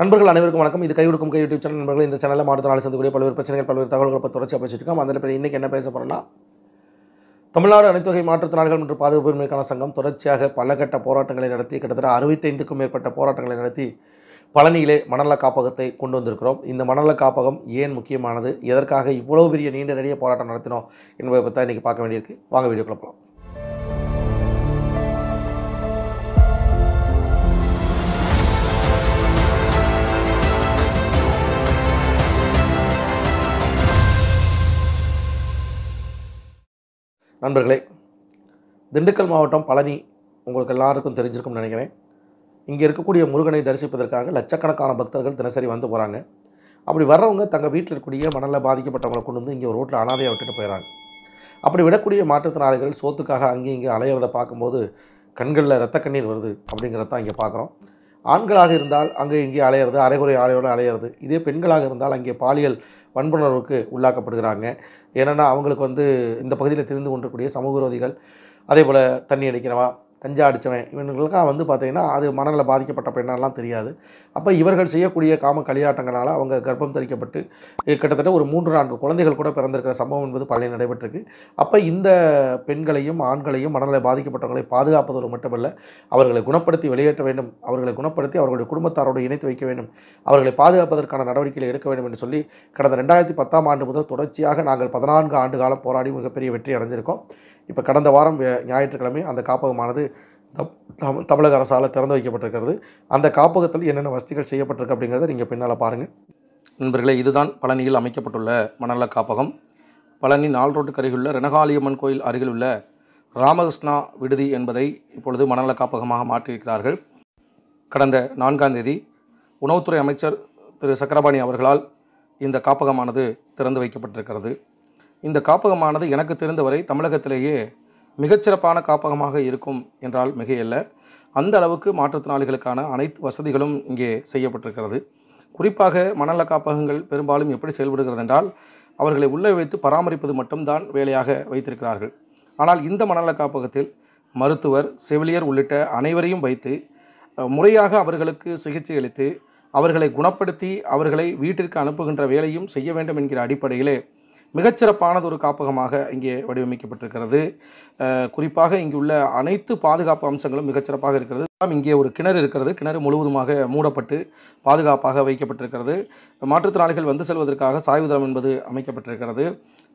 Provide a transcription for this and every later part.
நண்பர்கள் அனைவருக்கும் வணக்கம் இது கை கொடுக்கும் கை யூடியூப் சேனல் நண்பர்கள் இந்த சேனலில் மாவட்ட நாள் சந்திக்கக்கூடிய பல்வேறு பிரச்சனைகள் பல்வேறு தகவல்களை பற்றி தொடர்ச்சி பேசிட்டு அதில் இன்றைக்கி என்ன பேச போகிறோம்னா தமிழ்நாடு மாற்றுத் மாற்றுத்திறனாளிகள் மற்றும் பாதுகாப்பு உரிமைக்கான சங்கம் தொடர்ச்சியாக பல கட்ட போராட்டங்களை நடத்தி கிட்டத்தட்ட அறுபத்தைந்துக்கும் மேற்பட்ட போராட்டங்களை நடத்தி பழனியிலே மணல காப்பகத்தை கொண்டு வந்திருக்கிறோம் இந்த மணல காப்பகம் ஏன் முக்கியமானது எதற்காக இவ்வளோ பெரிய நீண்ட நிறைய போராட்டம் நடத்தினோம் என்பதை பற்றி இன்றைக்கி பார்க்க வேண்டியிருக்கு வாங்க வீடியோ கிளப்பலாம் நண்பர்களே திண்டுக்கல் மாவட்டம் பழனி உங்களுக்கு எல்லாருக்கும் தெரிஞ்சிருக்கும்னு நினைக்கிறேன் இங்கே இருக்கக்கூடிய முருகனை தரிசிப்பதற்காக லட்சக்கணக்கான பக்தர்கள் தினசரி வந்து போகிறாங்க அப்படி வர்றவங்க தங்கள் வீட்டில் இருக்கக்கூடிய மணலில் பாதிக்கப்பட்டவங்களை கொண்டு வந்து இங்கே ஒரு ரோட்டில் அனாதையாக விட்டுட்டு போயிடறாங்க அப்படி விடக்கூடிய மாற்றுத்திறனாளிகள் சோத்துக்காக அங்கேயும் இங்கே அலையிறத பார்க்கும்போது கண்களில் ரத்த கண்ணீர் வருது அப்படிங்கிறத தான் இங்கே பார்க்குறோம் ஆண்களாக இருந்தால் அங்கே இங்கே அலையிறது அரைகுறை ஆலையோடு அலையிறது இதே பெண்களாக இருந்தால் அங்கே பாலியல் வன்புணர்வுக்கு உள்ளாக்கப்படுகிறாங்க ஏன்னா அவங்களுக்கு வந்து இந்த பகுதியில் கொண்டிருக்கக்கூடிய சமூக விரோதிகள் அதே போல் தண்ணி அடிக்கிறவன் கஞ்சா அடித்தவன் இவங்களுக்கெல்லாம் வந்து பார்த்திங்கன்னா அது மனநல பாதிக்கப்பட்ட பெண்ணெல்லாம் தெரியாது அப்போ இவர்கள் செய்யக்கூடிய காம களியாட்டங்களால் அவங்க கர்ப்பம் தரிக்கப்பட்டு கிட்டத்தட்ட ஒரு மூன்று நான்கு குழந்தைகள் கூட பிறந்திருக்கிற சம்பவம் என்பது பழைய நடைபெற்றிருக்கு அப்போ இந்த பெண்களையும் ஆண்களையும் மனநிலை பாதிக்கப்பட்டவங்களை பாதுகாப்பதோடு மட்டுமல்ல அவர்களை குணப்படுத்தி வெளியேற்ற வேண்டும் அவர்களை குணப்படுத்தி அவர்களுடைய குடும்பத்தாரோடு இணைத்து வைக்க வேண்டும் அவர்களை பாதுகாப்பதற்கான நடவடிக்கைகளை எடுக்க வேண்டும் என்று சொல்லி கடந்த ரெண்டாயிரத்தி பத்தாம் ஆண்டு முதல் தொடர்ச்சியாக நாங்கள் பதினான்கு ஆண்டு காலம் போராடி மிகப்பெரிய வெற்றி அடைஞ்சிருக்கோம் இப்போ கடந்த வாரம் ஞாயிற்றுக்கிழமை அந்த காப்பகமானது தமிழக அரசால் திறந்து வைக்கப்பட்டிருக்கிறது அந்த காப்பகத்தில் என்னென்ன வசதிகள் செய்யப்பட்டிருக்கு அப்படிங்கிறத நீங்கள் பின்னால் பாருங்கள் நண்பர்களே இதுதான் பழனியில் அமைக்கப்பட்டுள்ள மணல காப்பகம் பழனி நாள் ரோட்டுக்கு அருகிலுள்ள ரெனகாளியம்மன் கோயில் அருகில் உள்ள ராமகிருஷ்ணா விடுதி என்பதை இப்பொழுது மணல காப்பகமாக மாற்றியிருக்கிறார்கள் கடந்த நான்காம் தேதி உணவுத்துறை அமைச்சர் திரு சக்கரபாணி அவர்களால் இந்த காப்பகமானது திறந்து வைக்கப்பட்டிருக்கிறது இந்த காப்பகமானது எனக்கு தெரிந்தவரை தமிழகத்திலேயே மிகச்சிறப்பான காப்பகமாக இருக்கும் என்றால் மிகையல்ல அந்த அளவுக்கு மாற்றுத்திறனாளிகளுக்கான அனைத்து வசதிகளும் இங்கே செய்யப்பட்டிருக்கிறது குறிப்பாக மணல காப்பகங்கள் பெரும்பாலும் எப்படி செயல்படுகிறது என்றால் அவர்களை உள்ளே வைத்து பராமரிப்பது மட்டும்தான் வேலையாக வைத்திருக்கிறார்கள் ஆனால் இந்த மணல காப்பகத்தில் மருத்துவர் செவிலியர் உள்ளிட்ட அனைவரையும் வைத்து முறையாக அவர்களுக்கு சிகிச்சை அளித்து அவர்களை குணப்படுத்தி அவர்களை வீட்டிற்கு அனுப்புகின்ற வேலையும் செய்ய வேண்டும் என்கிற அடிப்படையிலே மிகச்சிறப்பானது ஒரு காப்பகமாக இங்கே வடிவமைக்கப்பட்டிருக்கிறது குறிப்பாக இங்கு உள்ள அனைத்து பாதுகாப்பு அம்சங்களும் மிகச்சிறப்பாக இருக்கிறது இங்கே ஒரு கிணறு இருக்கிறது கிணறு முழுவதுமாக மூடப்பட்டு பாதுகாப்பாக வைக்கப்பட்டிருக்கிறது மாற்றுத்திறனாளிகள் வந்து செல்வதற்காக சாய்வுதளம் என்பது அமைக்கப்பட்டிருக்கிறது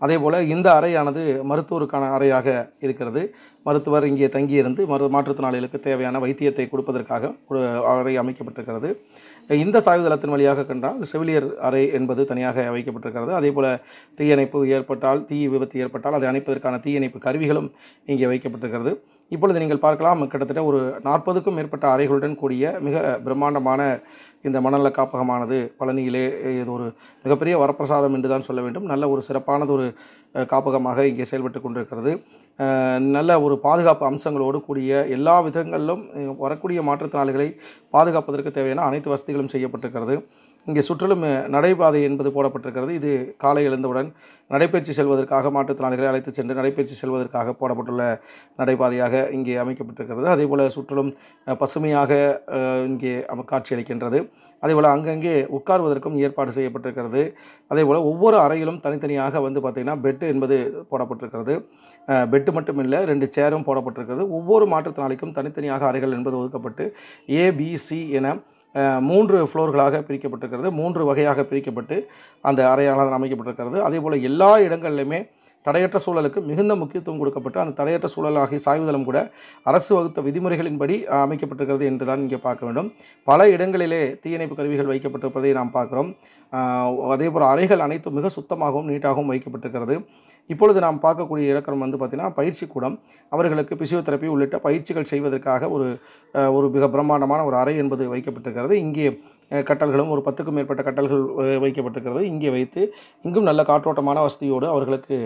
அதே போல் இந்த அறையானது மருத்துவருக்கான அறையாக இருக்கிறது மருத்துவர் இங்கே தங்கியிருந்து மரு மாற்றுத்திறனாளிகளுக்கு தேவையான வைத்தியத்தை கொடுப்பதற்காக ஒரு அறை அமைக்கப்பட்டிருக்கிறது இந்த தளத்தின் வழியாக கண்டால் செவிலியர் அறை என்பது தனியாக வைக்கப்பட்டிருக்கிறது அதே போல் தீயணைப்பு ஏற்பட்டால் தீ விபத்து ஏற்பட்டால் அதை அணைப்பதற்கான தீயணைப்பு கருவிகளும் இங்கே வைக்கப்பட்டிருக்கிறது இப்பொழுது நீங்கள் பார்க்கலாம் கிட்டத்தட்ட ஒரு நாற்பதுக்கும் மேற்பட்ட அறைகளுடன் கூடிய மிக பிரம்மாண்டமான இந்த மணல காப்பகமானது பழனியிலே இது ஒரு மிகப்பெரிய வரப்பிரசாதம் என்று தான் சொல்ல வேண்டும் நல்ல ஒரு சிறப்பானது ஒரு காப்பகமாக இங்கே செயல்பட்டு கொண்டிருக்கிறது நல்ல ஒரு பாதுகாப்பு அம்சங்களோடு கூடிய எல்லா விதங்களிலும் வரக்கூடிய மாற்றுத்திறனாளிகளை பாதுகாப்பதற்கு தேவையான அனைத்து வசதிகளும் செய்யப்பட்டிருக்கிறது இங்கே சுற்றிலும் நடைபாதை என்பது போடப்பட்டிருக்கிறது இது காலை எழுந்தவுடன் நடைபயிற்சி செல்வதற்காக மாற்றுத்திறனாளிகளை அழைத்து சென்று நடைபயிற்சி செல்வதற்காக போடப்பட்டுள்ள நடைபாதையாக இங்கே அமைக்கப்பட்டிருக்கிறது அதேபோல் சுற்றிலும் பசுமையாக இங்கே காட்சியளிக்கின்றது அதே போல் அங்கங்கே உட்கார்வதற்கும் ஏற்பாடு செய்யப்பட்டிருக்கிறது அதேபோல் ஒவ்வொரு அறையிலும் தனித்தனியாக வந்து பார்த்திங்கன்னா பெட்டு என்பது போடப்பட்டிருக்கிறது பெட்டு மட்டும் இல்லை ரெண்டு சேரும் போடப்பட்டிருக்கிறது ஒவ்வொரு மாற்றுத்திறனாளிக்கும் தனித்தனியாக அறைகள் என்பது ஒதுக்கப்பட்டு ஏபிசி என மூன்று ஃப்ளோர்களாக பிரிக்கப்பட்டிருக்கிறது மூன்று வகையாக பிரிக்கப்பட்டு அந்த அறையாளர் அமைக்கப்பட்டிருக்கிறது அதேபோல் எல்லா இடங்கள்லையுமே தடையற்ற சூழலுக்கு மிகுந்த முக்கியத்துவம் கொடுக்கப்பட்டு அந்த தடையற்ற சூழல் ஆகிய சாய்வுதளம் கூட அரசு வகுத்த விதிமுறைகளின்படி அமைக்கப்பட்டிருக்கிறது என்று தான் இங்கே பார்க்க வேண்டும் பல இடங்களிலே தீயணைப்பு கருவிகள் வைக்கப்பட்டிருப்பதை நாம் பார்க்குறோம் அதேபோல் அறைகள் அனைத்தும் மிக சுத்தமாகவும் நீட்டாகவும் வைக்கப்பட்டிருக்கிறது இப்பொழுது நாம் பார்க்கக்கூடிய இலக்கணம் வந்து பார்த்திங்கன்னா பயிற்சி கூடம் அவர்களுக்கு பிசியோதெரப்பி உள்ளிட்ட பயிற்சிகள் செய்வதற்காக ஒரு ஒரு மிக பிரம்மாண்டமான ஒரு அறை என்பது வைக்கப்பட்டிருக்கிறது இங்கே கட்டல்களும் ஒரு பத்துக்கும் மேற்பட்ட கட்டல்கள் வைக்கப்பட்டிருக்கிறது இங்கே வைத்து இங்கும் நல்ல காற்றோட்டமான வசதியோடு அவர்களுக்கு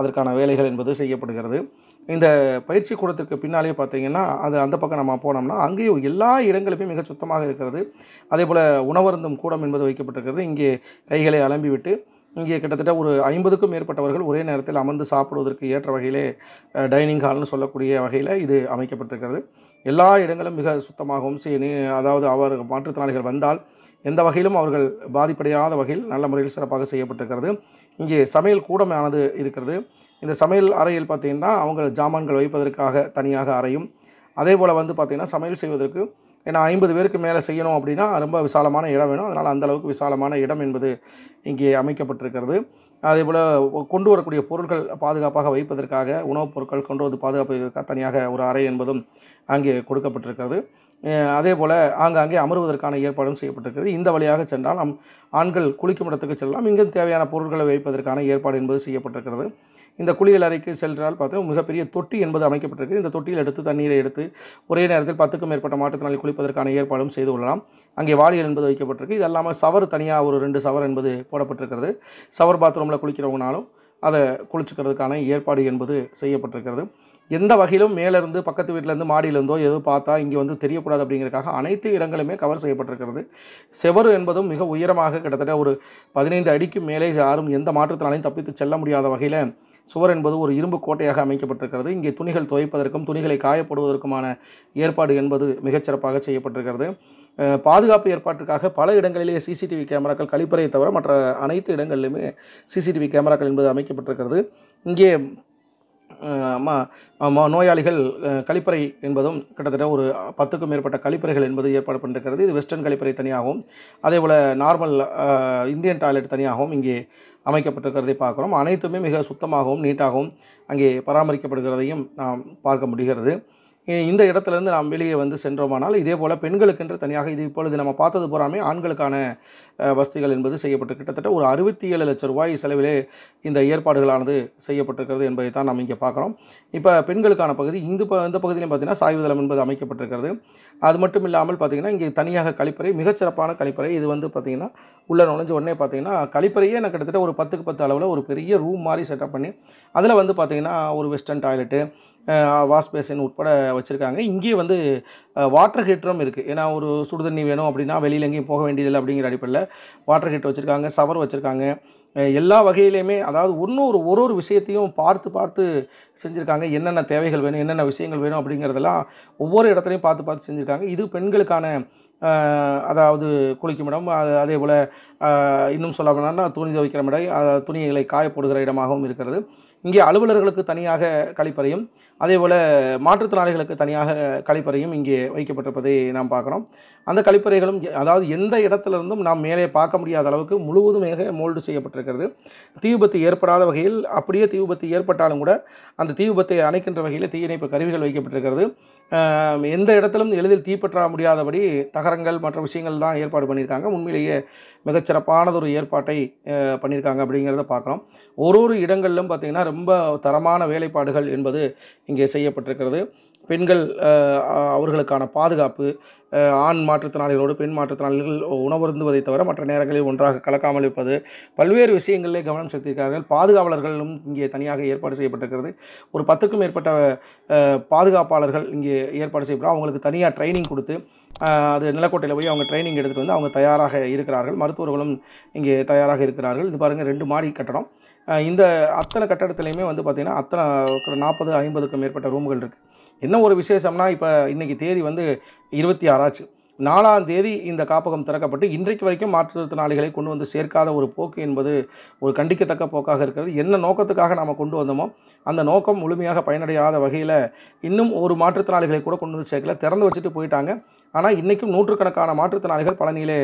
அதற்கான வேலைகள் என்பது செய்யப்படுகிறது இந்த பயிற்சி கூடத்திற்கு பின்னாலே பார்த்தீங்கன்னா அது அந்த பக்கம் நம்ம போனோம்னா அங்கேயும் எல்லா இடங்களுமே மிக சுத்தமாக இருக்கிறது அதே போல் உணவருந்தும் கூடம் என்பது வைக்கப்பட்டிருக்கிறது இங்கே கைகளை அலம்பிவிட்டு இங்கே கிட்டத்தட்ட ஒரு ஐம்பதுக்கும் மேற்பட்டவர்கள் ஒரே நேரத்தில் அமர்ந்து சாப்பிடுவதற்கு ஏற்ற வகையிலே டைனிங் ஹால்னு சொல்லக்கூடிய வகையில் இது அமைக்கப்பட்டிருக்கிறது எல்லா இடங்களும் மிக சுத்தமாகவும் சரி அதாவது அவர் மாற்றுத்திறனாளிகள் வந்தால் எந்த வகையிலும் அவர்கள் பாதிப்படையாத வகையில் நல்ல முறையில் சிறப்பாக செய்யப்பட்டிருக்கிறது இங்கே சமையல் கூடமானது இருக்கிறது இந்த சமையல் அறையில் பார்த்திங்கன்னா அவங்க ஜாமான்கள் வைப்பதற்காக தனியாக அறையும் அதே போல் வந்து பார்த்திங்கன்னா சமையல் செய்வதற்கு ஏன்னா ஐம்பது பேருக்கு மேலே செய்யணும் அப்படின்னா ரொம்ப விசாலமான இடம் வேணும் அதனால் அந்தளவுக்கு விசாலமான இடம் என்பது இங்கே அமைக்கப்பட்டிருக்கிறது அதே போல் கொண்டு வரக்கூடிய பொருட்கள் பாதுகாப்பாக வைப்பதற்காக உணவுப் பொருட்கள் கொண்டு வந்து பாதுகாப்பதற்காக தனியாக ஒரு அறை என்பதும் அங்கே கொடுக்கப்பட்டிருக்கிறது அதே போல் ஆங்காங்கே அமருவதற்கான ஏற்பாடும் செய்யப்பட்டிருக்கிறது இந்த வழியாக சென்றால் நம் ஆண்கள் குளிக்கும் இடத்துக்கு செல்லலாம் இங்கு தேவையான பொருட்களை வைப்பதற்கான ஏற்பாடு என்பது செய்யப்பட்டிருக்கிறது இந்த குளியல் அறைக்கு சென்றால் பார்த்தோம் மிகப்பெரிய தொட்டி என்பது அமைக்கப்பட்டிருக்கு இந்த தொட்டியில் எடுத்து தண்ணீரை எடுத்து ஒரே நேரத்தில் பத்துக்கும் மேற்பட்ட மாற்றுத்திறனாளி குளிப்பதற்கான ஏற்பாடும் செய்து கொள்ளலாம் அங்கே வாளியல் என்பது வைக்கப்பட்டிருக்கு இது இல்லாமல் சவர் தனியாக ஒரு ரெண்டு சவர் என்பது போடப்பட்டிருக்கிறது சவர் பாத்ரூமில் குளிக்கிறவங்கனாலும் அதை குளிச்சுக்கிறதுக்கான ஏற்பாடு என்பது செய்யப்பட்டிருக்கிறது எந்த வகையிலும் மேலேருந்து பக்கத்து வீட்டிலேருந்து மாடியிலேருந்தோ எதுவும் பார்த்தா இங்கே வந்து தெரியக்கூடாது அப்படிங்கிறதுக்காக அனைத்து இடங்களுமே கவர் செய்யப்பட்டிருக்கிறது செவரு என்பதும் மிக உயரமாக கிட்டத்தட்ட ஒரு பதினைந்து அடிக்கு மேலே யாரும் எந்த மாற்றத்தினாலையும் தப்பித்து செல்ல முடியாத வகையில் சுவர் என்பது ஒரு இரும்பு கோட்டையாக அமைக்கப்பட்டிருக்கிறது இங்கே துணிகள் துவைப்பதற்கும் துணிகளை காயப்படுவதற்குமான ஏற்பாடு என்பது மிகச்சிறப்பாக செய்யப்பட்டிருக்கிறது பாதுகாப்பு ஏற்பாட்டுக்காக பல இடங்களிலேயே சிசிடிவி கேமராக்கள் கழிப்பறையை தவிர மற்ற அனைத்து இடங்களிலுமே சிசிடிவி கேமராக்கள் என்பது அமைக்கப்பட்டிருக்கிறது இங்கே நோயாளிகள் கழிப்பறை என்பதும் கிட்டத்தட்ட ஒரு பத்துக்கும் மேற்பட்ட கழிப்பறைகள் என்பது ஏற்பாடு பண்ணிருக்கிறது இது வெஸ்டர்ன் கழிப்பறை தனியாகவும் அதே போல் நார்மல் இந்தியன் டாய்லெட் தனியாகவும் இங்கே அமைக்கப்பட்டிருக்கிறதை பார்க்குறோம் அனைத்துமே மிக சுத்தமாகவும் நீட்டாகவும் அங்கே பராமரிக்கப்படுகிறதையும் நாம் பார்க்க முடிகிறது இந்த இடத்துலேருந்து நாம் வெளியே வந்து சென்றோமானால் இதே போல் பெண்களுக்கென்று தனியாக இது இப்பொழுது நம்ம பார்த்தது பூராமே ஆண்களுக்கான வசதிகள் என்பது செய்யப்பட்டு கிட்டத்தட்ட ஒரு அறுபத்தி ஏழு லட்சம் ரூபாய் செலவிலே இந்த ஏற்பாடுகளானது செய்யப்பட்டிருக்கிறது என்பதை தான் நாம் இங்கே பார்க்குறோம் இப்போ பெண்களுக்கான பகுதி இந்த ப இந்த பகுதியிலும் பார்த்திங்கன்னா சாய்வுதளம் என்பது அமைக்கப்பட்டிருக்கிறது அது மட்டும் இல்லாமல் பார்த்திங்கன்னா இங்கே தனியாக கழிப்பறை மிகச்சிறப்பான கழிப்பறை இது வந்து பார்த்திங்கன்னா உள்ளே நுழைஞ்ச உடனே பார்த்திங்கன்னா கழிப்பறையே நான் கிட்டத்தட்ட ஒரு பத்துக்கு பத்து அளவில் ஒரு பெரிய ரூம் மாதிரி செட்டப் பண்ணி அதில் வந்து பார்த்திங்கன்னா ஒரு வெஸ்டர்ன் டாய்லெட்டு வாஷ் பேசின் உட்பட வச்சுருக்காங்க இங்கேயே வந்து வாட்டர் ஹீட்டரும் இருக்குது ஏன்னா ஒரு சுடு தண்ணி வேணும் அப்படின்னா வெளியில் எங்கேயும் போக வேண்டியதில்லை அப்படிங்கிற அடிப்படையில் வாட்டர் ஹீட்டர் வச்சுருக்காங்க சவர் வச்சுருக்காங்க எல்லா வகையிலையுமே அதாவது ஒன்று ஒரு ஒரு ஒரு விஷயத்தையும் பார்த்து பார்த்து செஞ்சுருக்காங்க என்னென்ன தேவைகள் வேணும் என்னென்ன விஷயங்கள் வேணும் அப்படிங்கிறதெல்லாம் ஒவ்வொரு இடத்துலையும் பார்த்து பார்த்து செஞ்சுருக்காங்க இது பெண்களுக்கான அதாவது குளிக்கும் இடம் அது அதே போல் இன்னும் சொல்ல போனால் துணி துவைக்கிற இடம் துணிகளை காயப்படுகிற இடமாகவும் இருக்கிறது இங்கே அலுவலர்களுக்கு தனியாக கழிப்பறையும் அதே போல் மாற்றுத்திறனாளிகளுக்கு தனியாக கழிப்பறையும் இங்கே வைக்கப்பட்டிருப்பதை நாம் பார்க்குறோம் அந்த கழிப்பறைகளும் அதாவது எந்த இடத்துலேருந்தும் நாம் மேலே பார்க்க முடியாத அளவுக்கு முழுவதுமாக மோல்டு செய்யப்பட்டிருக்கிறது தீ விபத்து ஏற்படாத வகையில் அப்படியே தீ விபத்து ஏற்பட்டாலும் கூட அந்த தீ விபத்தை அணைக்கின்ற வகையில் தீயணைப்பு கருவிகள் வைக்கப்பட்டிருக்கிறது எந்த இடத்திலும் எளிதில் தீப்பற்ற முடியாதபடி தகரங்கள் மற்ற விஷயங்கள் தான் ஏற்பாடு பண்ணியிருக்காங்க உண்மையிலேயே மிகச்சிறப்பானதொரு ஏற்பாட்டை பண்ணியிருக்காங்க அப்படிங்கிறத பார்க்குறோம் ஒரு ஒரு இடங்களிலும் பார்த்திங்கன்னா ரொம்ப தரமான வேலைப்பாடுகள் என்பது இங்கே செய்யப்பட்டிருக்கிறது பெண்கள் அவர்களுக்கான பாதுகாப்பு ஆண் மாற்றுத்திறனாளிகளோடு பெண் மாற்றுத்திறனாளிகள் உணவருந்துவதை தவிர மற்ற நேரங்களில் ஒன்றாக கலக்காமல் இருப்பது பல்வேறு விஷயங்களிலே கவனம் செலுத்தியிருக்கார்கள் பாதுகாவலர்களும் இங்கே தனியாக ஏற்பாடு செய்யப்பட்டிருக்கிறது ஒரு பத்துக்கும் மேற்பட்ட பாதுகாப்பாளர்கள் இங்கே ஏற்பாடு செய்யப்படும் அவங்களுக்கு தனியாக ட்ரைனிங் கொடுத்து அது நிலக்கோட்டையில் போய் அவங்க ட்ரைனிங் எடுத்துகிட்டு வந்து அவங்க தயாராக இருக்கிறார்கள் மருத்துவர்களும் இங்கே தயாராக இருக்கிறார்கள் இது பாருங்கள் ரெண்டு மாடி கட்டடம் இந்த அத்தனை கட்டடத்துலையுமே வந்து பார்த்திங்கன்னா அத்தனை நாற்பது ஐம்பதுக்கும் மேற்பட்ட ரூம்கள் இருக்குது என்ன ஒரு விசேஷம்னா இப்போ இன்றைக்கி தேதி வந்து இருபத்தி ஆறாச்சு நாலாம் தேதி இந்த காப்பகம் திறக்கப்பட்டு இன்றைக்கு வரைக்கும் மாற்றுத்திறனாளிகளை கொண்டு வந்து சேர்க்காத ஒரு போக்கு என்பது ஒரு கண்டிக்கத்தக்க போக்காக இருக்கிறது என்ன நோக்கத்துக்காக நாம் கொண்டு வந்தோமோ அந்த நோக்கம் முழுமையாக பயனடையாத வகையில் இன்னும் ஒரு மாற்றுத்திறனாளிகளை கூட கொண்டு வந்து சேர்க்கல திறந்து வச்சுட்டு போயிட்டாங்க ஆனால் இன்றைக்கும் நூற்றுக்கணக்கான மாற்றுத்திறனாளிகள் பழனியிலே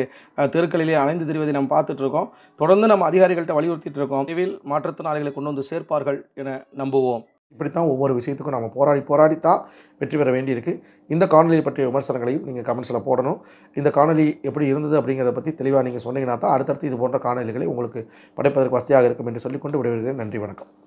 தெருக்களிலே அலைந்து திரிவதை நம்ம பார்த்துட்ருக்கோம் தொடர்ந்து நம்ம அதிகாரிகள்கிட்ட வலியுறுத்திட்டு இருக்கோம் விரைவில் மாற்றுத்திறனாளிகளை கொண்டு வந்து சேர்ப்பார்கள் என நம்புவோம் இப்படித்தான் ஒவ்வொரு விஷயத்துக்கும் நம்ம போராடி போராடி தான் வெற்றி பெற வேண்டியிருக்கு இந்த காணொலி பற்றிய விமர்சனங்களையும் நீங்கள் கமெண்ட்ஸில் போடணும் இந்த காணொலி எப்படி இருந்தது அப்படிங்கிறத பற்றி தெளிவாக நீங்கள் சொன்னீங்கன்னா தான் அடுத்தடுத்து இது போன்ற காணொலிகளை உங்களுக்கு படைப்பதற்கு வசதியாக இருக்கும் என்று சொல்லிக்கொண்டு விடைபெறுகிறேன் நன்றி வணக்கம்